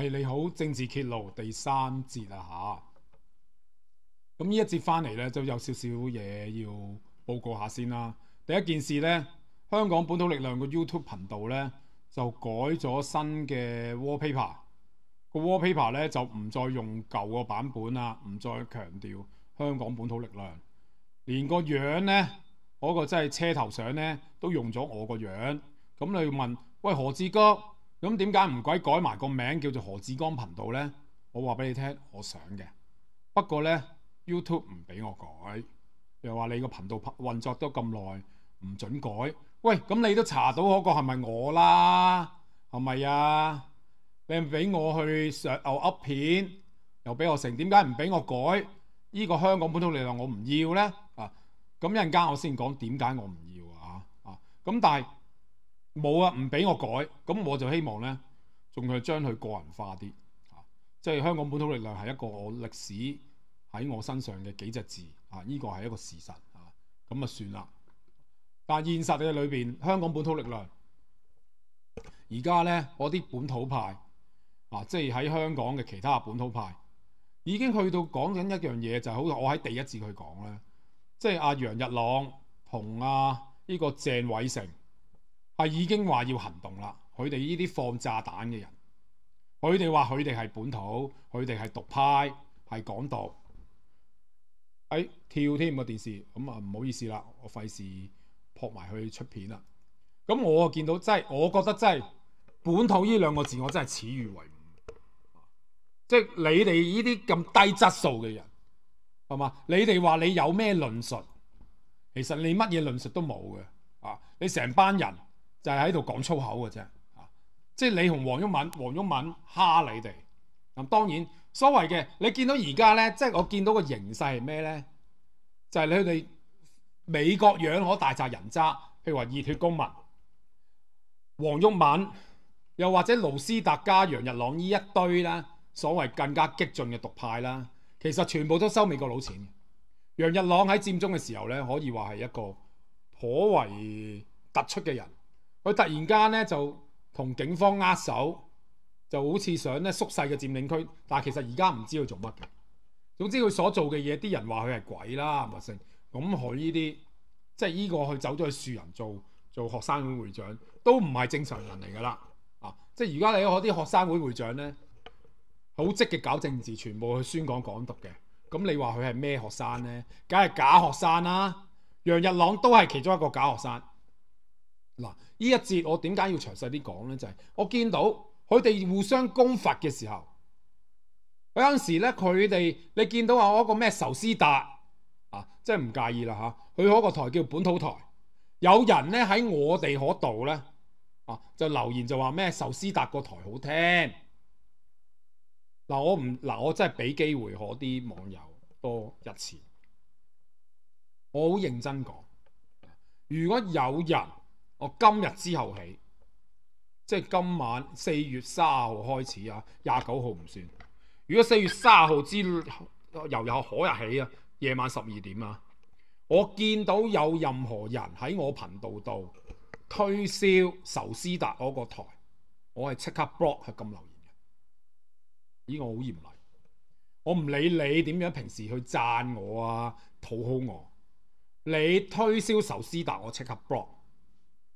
系你好，政治揭露第三節啦吓。咁呢一節翻嚟咧，就有少少嘢要報告下先啦。第一件事咧，香港本土力量個 YouTube 頻道咧就改咗新嘅 Wallpaper，個 Wallpaper 咧就唔再用舊個版本啦，唔再強調香港本土力量，連個樣咧嗰個真係車頭相咧都用咗我個樣，咁你問喂何志哥？咁点解唔鬼改埋个名叫做何志刚频道呢？我话俾你听，我想嘅，不过呢 YouTube 唔俾我改，又话你个频道運运作咗咁耐，唔准改。喂，咁你都查到嗰个系咪我啦？系咪啊？你唔俾我去上牛鬭片，又俾我成，点解唔俾我改？呢个香港本土力量我唔要呢？啊！咁一阵间我先讲点解我唔要啊啊！咁但系。冇啊，唔俾我改，咁我就希望咧，仲要將佢個人化啲，啊，即係香港本土力量係一個我歷史喺我身上嘅幾隻字，啊，呢個係一個事實，啊，咁啊算啦。但現實嘅裏邊，香港本土力量而家咧，我啲本土派，啊，即係喺香港嘅其他本土派，已經去到講緊一樣嘢，就係好似我喺第一次去講咧，即係阿楊日朗同阿呢個鄭偉成。係已經話要行動啦！佢哋呢啲放炸彈嘅人，佢哋話佢哋係本土，佢哋係獨派，係港獨。係跳添個電視咁啊！唔好意思啦，我費事撲埋去出片啦。咁我見到真係，我覺得真係本土呢兩個字，我真係恥辱為伍。即係你哋呢啲咁低質素嘅人，係嘛？你哋話你有咩論述？其實你乜嘢論述都冇嘅啊！你成班人。就係喺度講粗口嘅啫，啊！即係你同黃毓敏、黃毓敏蝦你哋。咁當然所謂嘅你見到而家咧，即係我見到個形勢係咩咧？就係你哋美國養可大扎人渣，譬如話熱血公民、黃毓敏，又或者盧斯特加、楊日朗呢一堆啦，所謂更加激進嘅獨派啦，其實全部都收美國佬錢。楊日朗喺佔中嘅時候咧，可以話係一個頗為突出嘅人。佢突然間咧就同警方握手，就好似想咧縮細嘅佔領區，但其實而家唔知佢做乜嘅。總之佢所做嘅嘢，啲人話佢係鬼啦，咪成咁佢呢啲，即係呢個佢走咗去樹人做做學生會會長，都唔係正常人嚟噶啦啊！即係而家你嗰啲學生會會長咧，好積極搞政治，全部去宣講港獨嘅，咁你話佢係咩學生咧？梗係假學生啦！楊日朗都係其中一個假學生。嗱，呢一節我點解要詳細啲講呢？就係我見到佢哋互相攻伐嘅時候，有陣時咧佢哋，你見到我一個咩壽司達啊，即係唔介意啦嚇。佢嗰個台叫本土台，有人咧喺我哋嗰度咧啊，就留言就話咩壽司達個台好聽。嗱我唔嗱我真係俾機會嗰啲網友多一次，我好認真講，如果有人。我今日之後起，即係今晚四月三號開始啊，廿九號唔算。如果四月三號之由日可日起啊，夜晚十二點啊，我見到有任何人喺我頻道度推銷仇斯達嗰個台，我係即刻 block 係咁留言嘅。依個好嚴厲，我唔理你點樣平時去讚我啊，討好我，你推銷仇斯達，我即刻 block。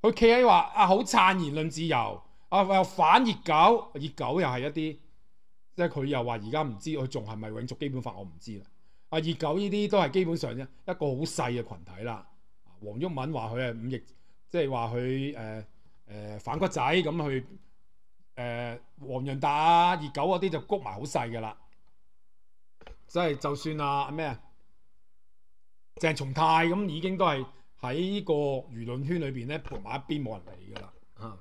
佢企喺話啊，好撐言論自由啊，又反熱狗，熱狗又係一啲，即係佢又話而家唔知佢仲係咪永續基本法，我唔知啦。啊，熱狗呢啲都係基本上一一個好細嘅群體啦。黄黃毓民話佢係五翼，即係話佢诶诶反骨仔咁去黄黃潤啊熱狗嗰啲就谷埋好細噶啦。即係就算啊咩啊，鄭松泰咁已經都係。喺呢個輿論圈裏邊咧，盤埋一邊冇人理噶啦。啊，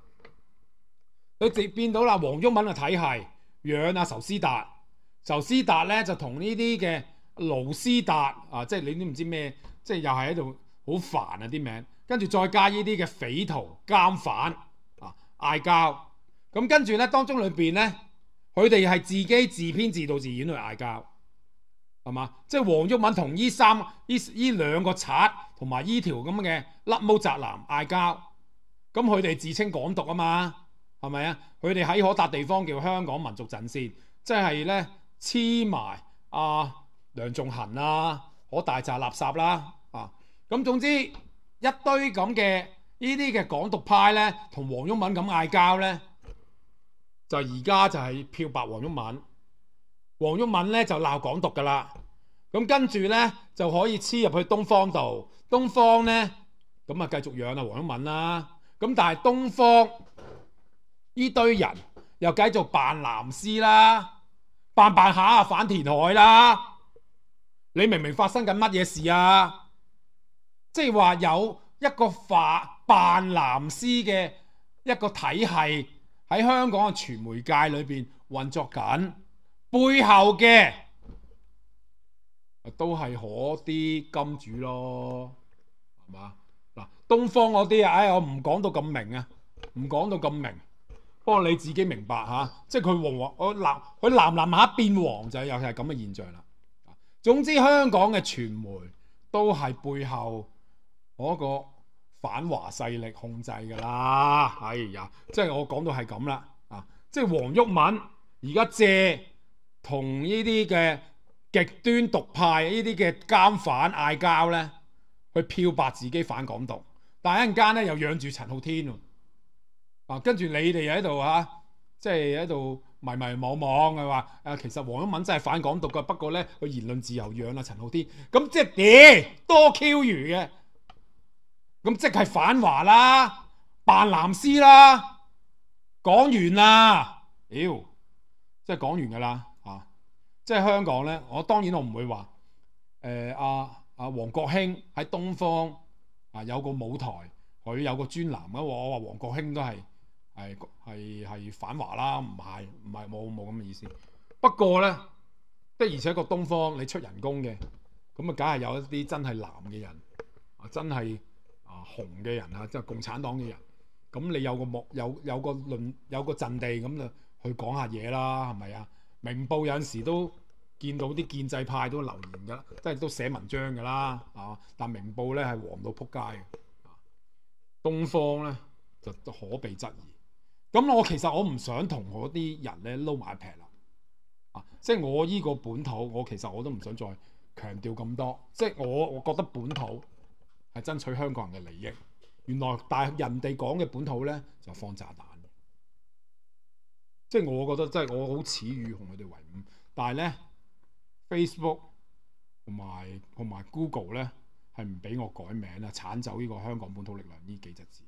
佢直變到啦，黃旭文嘅體系養阿仇斯達，仇斯達咧就同呢啲嘅盧斯達啊，即係你都唔知咩，即係又係喺度好煩啊啲名。跟住再加呢啲嘅匪徒、監犯啊，嗌交。咁跟住咧，當中裏邊咧，佢哋係自己自編自導自演去嗌交。係嘛？即係黃旭文同依三依依兩個賊同埋依條咁嘅甩毛宅男嗌交，咁佢哋自稱港獨啊嘛，係咪啊？佢哋喺可達地方叫香港民族陣線，即係咧黐埋阿梁仲恒啦，可大扎垃圾啦啊！咁總之一堆咁嘅呢啲嘅港獨派咧，同黃旭文咁嗌交咧，就而家就係漂白黃旭文。黄毓敏咧就闹港独噶啦，咁跟住咧就可以黐入去东方度。东方咧咁啊，继续养啊黄毓敏啦。咁但系东方呢堆人又继续扮男丝啦，扮扮下反田海啦。你明明发生紧乜嘢事啊？即系话有一个扮扮蓝丝嘅一个体系喺香港嘅传媒界里边运作紧。背后嘅都系嗰啲金主咯，系嘛？嗱，东方嗰啲啊，哎，我唔讲到咁明啊，唔讲到咁明。不过你自己明白吓，即系佢黄，我南佢蓝蓝下变黄就又系咁嘅现象啦。总之香港嘅传媒都系背后嗰个反华势力控制噶啦，哎呀，即系我讲到系咁啦，啊，即系黄毓民而家借。同呢啲嘅極端獨派、呢啲嘅奸犯嗌交咧，去漂白自己反港獨，但係一陣間咧又養住陳浩天喎。啊，跟住你哋又喺度啊，即係喺度迷迷惘惘嘅話，啊其實黃一敏真係反港獨嘅，不過咧佢言論自由養啊陳浩天，咁即係點多 Q 如嘅？咁即係反華啦，扮藍絲啦，講完啦，妖，即係講完㗎啦。即係香港咧，我當然我唔會話誒阿阿黃國興喺東方啊有個舞台，佢有個專欄啊。我話黃國興都係係係係反華啦，唔係唔係冇冇咁嘅意思。不過咧，的而且個東方你出人工嘅，咁啊梗係有一啲真係藍嘅人啊，真係啊紅嘅人啊，即係共產黨嘅人，咁你有個幕有有個論有個陣地咁就去講下嘢啦，係咪啊？明報有陣時都見到啲建制派都留言㗎，即係都寫文章㗎啦，啊！但明報咧係黃到撲街嘅，東方咧就可被質疑。咁我其實我唔想同嗰啲人咧撈埋一撇啦，啊！即係我依個本土，我其實我都唔想再強調咁多。即係我，我覺得本土係爭取香港人嘅利益。原來但人哋講嘅本土咧，就放炸彈。即係我覺得，即係我好似與紅佢哋為伍，但係咧 Facebook 同埋同埋 Google 咧係唔俾我改名啊，鏟走呢個香港本土力量呢幾隻字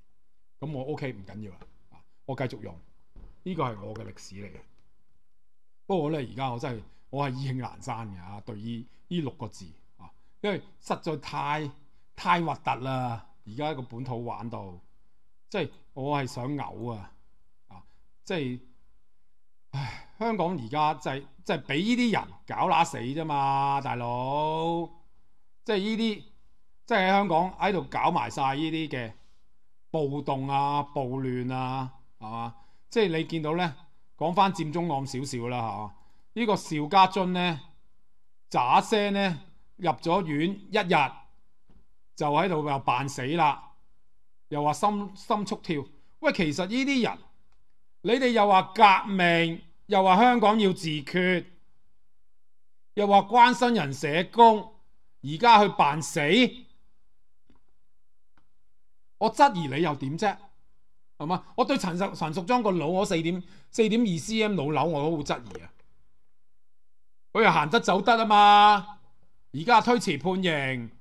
咁，我 OK 唔緊要啊，啊，我繼續用呢個係我嘅歷史嚟嘅。不過咧，而家我真係我係意興難山嘅嚇。對於呢六個字啊，因為實在太太核突啦。而家個本土玩到即係我係想嘔啊啊！即係。香港而家就係就係俾依啲人搞乸死啫嘛，大佬！即係依啲，即係喺香港喺度搞埋晒依啲嘅暴動啊、暴亂啊，係嘛？即係你見到咧，講翻佔中案少少啦，嚇！依個邵家津咧，咋聲咧入咗院一日就喺度又扮死啦，又話心心速跳。喂，其實呢啲人，你哋又話革命？又話香港要自決，又話關心人社工，而家去扮死，我質疑你又點啫？係嘛？我對陳淑陳淑莊個老我四點四點二 c m 老樓我都好質疑啊！佢又行得走得啊嘛，而家推遲判刑。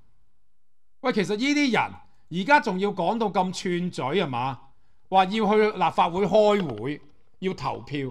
喂，其實呢啲人而家仲要講到咁串嘴係嘛？話要去立法會開會要投票。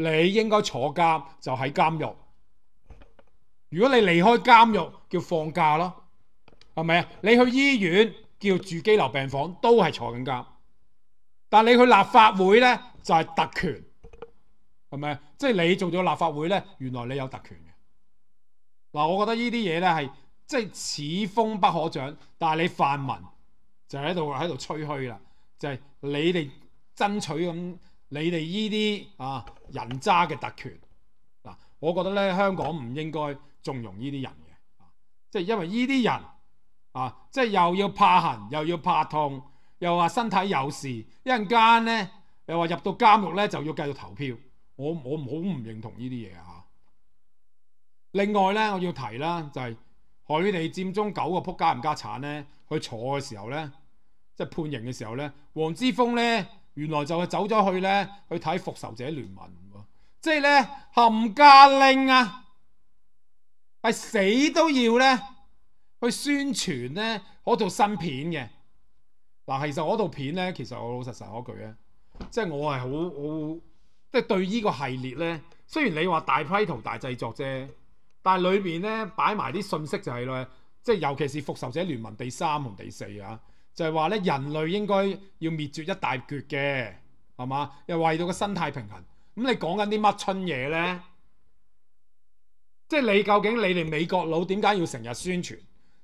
你應該坐監就喺監獄，如果你離開監獄叫放假咯，係咪啊？你去醫院叫住基樓病房都係坐緊監，但你去立法會呢，就係特權，係咪？即係你做咗立法會呢，原來你有特權嘅。嗱，我覺得呢啲嘢呢，係即係此風不可长，但係你泛民就喺度喺度吹虛啦，就係你哋爭取咁。你哋呢啲啊人渣嘅特權嗱，我覺得咧香港唔應該縱容呢啲人嘅，即係因為呢啲人啊，即係又要怕痕又要怕痛，又話身體有事，一陣間咧又話入到監獄咧就要繼續投票，我我唔好唔認同呢啲嘢啊！另外咧，我要提啦，就係佢哋佔中九個仆街唔家產咧，佢坐嘅時候咧，即係判刑嘅時候咧，黃之峰咧。原来就系走咗去呢去睇《复仇者联盟》喎，即系呢含家令啊，系死都要呢去宣传呢嗰套新片嘅。嗱，其实嗰套片呢其实我老老实实嗰句啊，即系我系好好，即系对呢个系列呢虽然你话大批图大制作啫，但系里面呢摆埋啲信息就系咯，即系尤其是《复仇者联盟》第三同第四啊。就係話咧，人類應該要滅絕一大橛嘅，係嘛？又為到個生態平衡。咁你講緊啲乜春嘢咧？即係你究竟你哋美國佬點解要成日宣傳？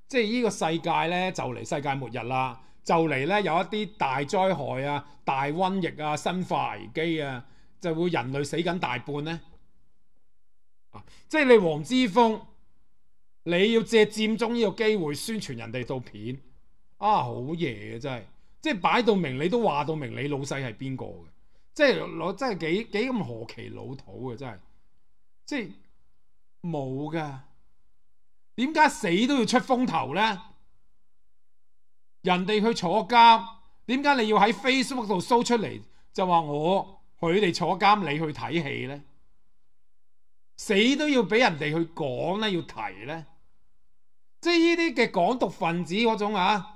即係呢個世界咧就嚟世界末日啦，就嚟咧有一啲大災害啊、大瘟疫啊、生化危機啊，就會人類死緊大半咧。啊！即係你黃之峰，你要借佔中呢個機會宣傳人哋做片？啊，好嘢啊真系，即系摆到明，你都话到明，你老细系边个嘅，即系攞，真系几几咁何其老土嘅真系，即系冇噶，点解死都要出风头咧？人哋去坐监，点解你要喺 Facebook 度 show 出嚟就话我佢哋坐监，你去睇戏咧？死都要俾人哋去讲咧，要提咧，即系呢啲嘅港独分子嗰种啊！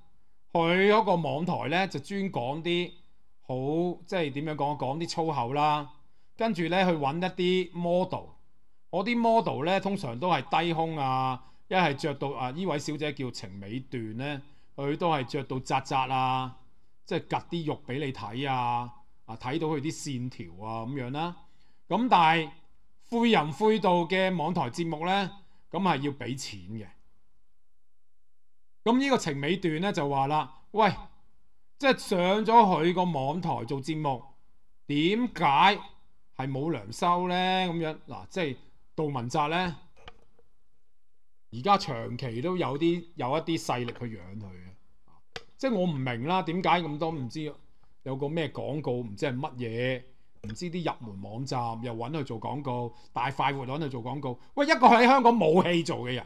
佢嗰個網台咧就專講啲好即係點樣講？講啲粗口啦，跟住咧去揾一啲 model。我啲 model 咧通常都係低胸啊，一係着到啊，依位小姐叫程美段咧，佢都係着到窄窄啊，即係曱啲肉俾你睇啊，啊睇到佢啲線條啊咁樣啦。咁但係灰人灰道嘅網台節目咧，咁係要俾錢嘅。咁呢個情尾段咧就話啦，喂，即係上咗佢個網台做節目，點解係冇糧收呢咁樣嗱，即係杜文澤呢而家長期都有啲有一啲勢力去養佢嘅，即係我唔明啦，點解咁多唔知有個咩廣告，唔知係乜嘢，唔知啲入門網站又揾佢做廣告，大快活揾佢做廣告。喂，一個喺香港冇戲做嘅人。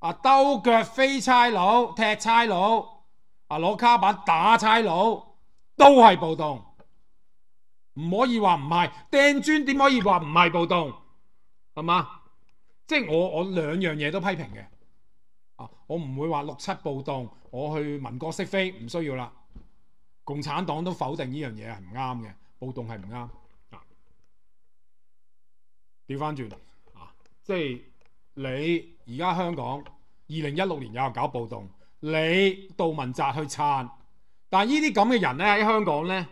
啊，兜脚飞差佬、踢差佬，啊，攞卡板打差佬，都系暴动，唔可以话唔系。掟砖点可以话唔系暴动？系嘛？即系我我两样嘢都批评嘅，啊，我唔会话六七暴动，我去民国识飞，唔需要啦。共产党都否定呢样嘢系唔啱嘅，暴动系唔啱。啊，调翻转啊，即系。你而家香港二零一六年有人搞暴動，你杜汶澤去撐，但係呢啲咁嘅人咧喺香港咧，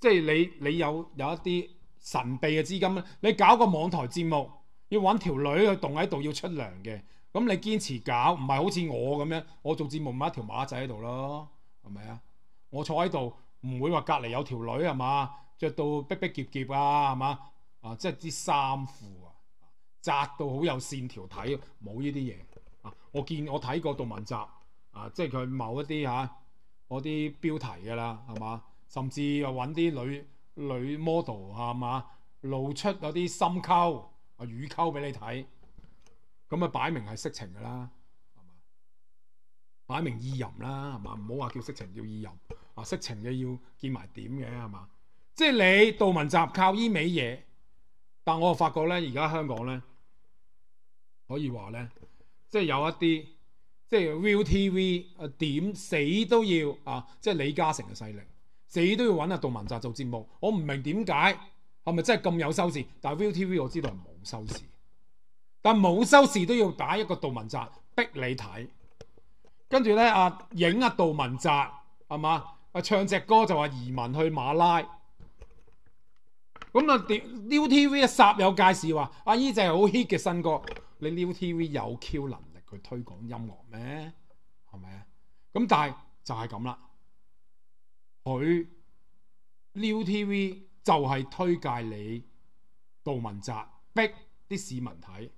即係你你有有一啲神秘嘅資金咧，你搞個網台節目要揾條女去動喺度要出糧嘅，咁你堅持搞唔係好似我咁樣，我做節目咪一條馬仔喺度咯，係咪啊？我坐喺度唔會話隔離有條女係嘛，着到逼逼朶朶啊係嘛啊，即係啲衫褲啊。窄到好有線條睇，冇呢啲嘢啊！我見我睇過杜文集啊，即係佢某一啲嚇嗰啲標題㗎啦，係嘛？甚至又揾啲女女 model 嚇嘛，露出嗰啲深溝啊乳溝俾你睇，咁啊擺明係色情㗎啦，係嘛？擺明意淫啦，係嘛？唔好話叫色情，叫意淫啊！色情嘅要見埋點嘅係嘛？即係你杜文集靠依味嘢，但我發覺咧，而家香港咧。可以話呢即係有一啲，即係 v i e TV 啊，點死都要啊！即係李嘉誠嘅勢力，死都要揾阿杜文澤做節目。我唔明點解，係咪真係咁有收視？但 v i e TV 我知道係冇收視，但冇收視都要打一個杜文澤，逼你睇。跟住呢啊，影阿杜文澤係嘛？啊唱只歌就話移民去馬拉，咁啊 View TV 一霎有介紹話，阿姨就係好 hit 嘅新歌。你 New TV 有 Q 能力去推廣音樂咩？係咪啊？咁但係就係咁啦。佢 New TV 就係推介你杜汶澤，逼啲市民睇。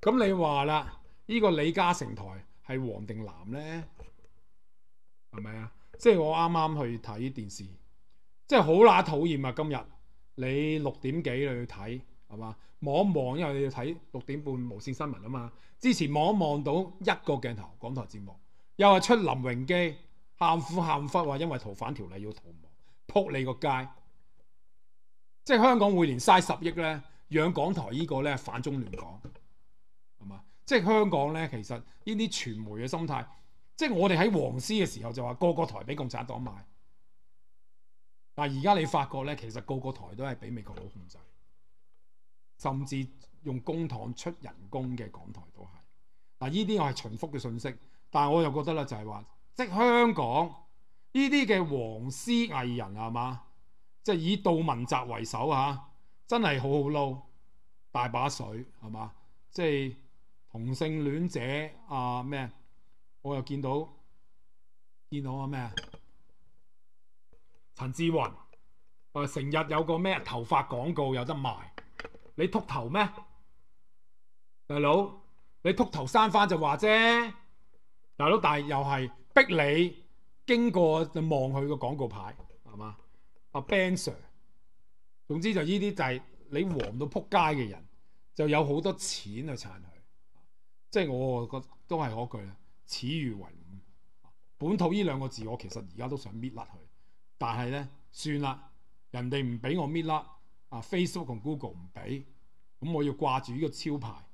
咁你話啦，呢個李嘉誠台係黃定藍咧，係咪啊？即係我啱啱去睇電視，即係好乸討厭啊！今日你六點幾去睇？係嘛？望一望，因為你要睇六點半無線新聞啊嘛。之前望一望到一個鏡頭，港台節目又係出林榮基喊苦喊忽話，因為逃犯條例要逃亡，撲你個街！即係香港會年嘥十億咧，養港台呢個咧反中亂港，係嘛？即係香港咧，其實呢啲傳媒嘅心態，即係我哋喺黃絲嘅時候就話個個台俾共產黨買，但係而家你發覺咧，其實個個台都係俾美國佬控制。甚至用公堂出人工嘅港台都係嗱，呢啲我係重複嘅信息，但我又覺得咧就係話，即香港呢啲嘅黃絲藝人係嘛，即以杜汶澤為首嚇，真係好好撈大把水係嘛，即係同性戀者啊咩，我又見到見到啊咩陳志雲成日有個咩頭髮廣告有得賣。你秃头咩，大佬？你秃头生翻就话啫，大佬，但系又系逼你经过就望佢个广告牌，系嘛？阿 Ben Sir，总之就呢啲就系你黄到扑街嘅人，就有好多钱去撑佢，即系我个都系嗰句啊，此誉为伍。本土呢两个字，我其实而家都想搣甩佢，但系咧算啦，人哋唔俾我搣甩。啊，Facebook 同 Google 唔俾，咁我要掛住呢個超牌，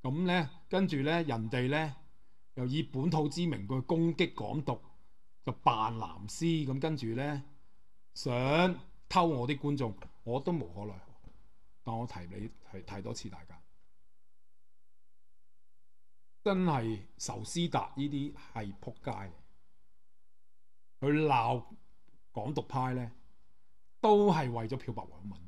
咁咧跟住咧人哋咧又以本土之名去攻擊港獨，就扮藍絲咁跟住咧想偷我啲觀眾，我都無可奈何。但我提你提太多次大家，真係仇斯達呢啲係撲街，佢鬧港獨派咧都係為咗漂白黃敏。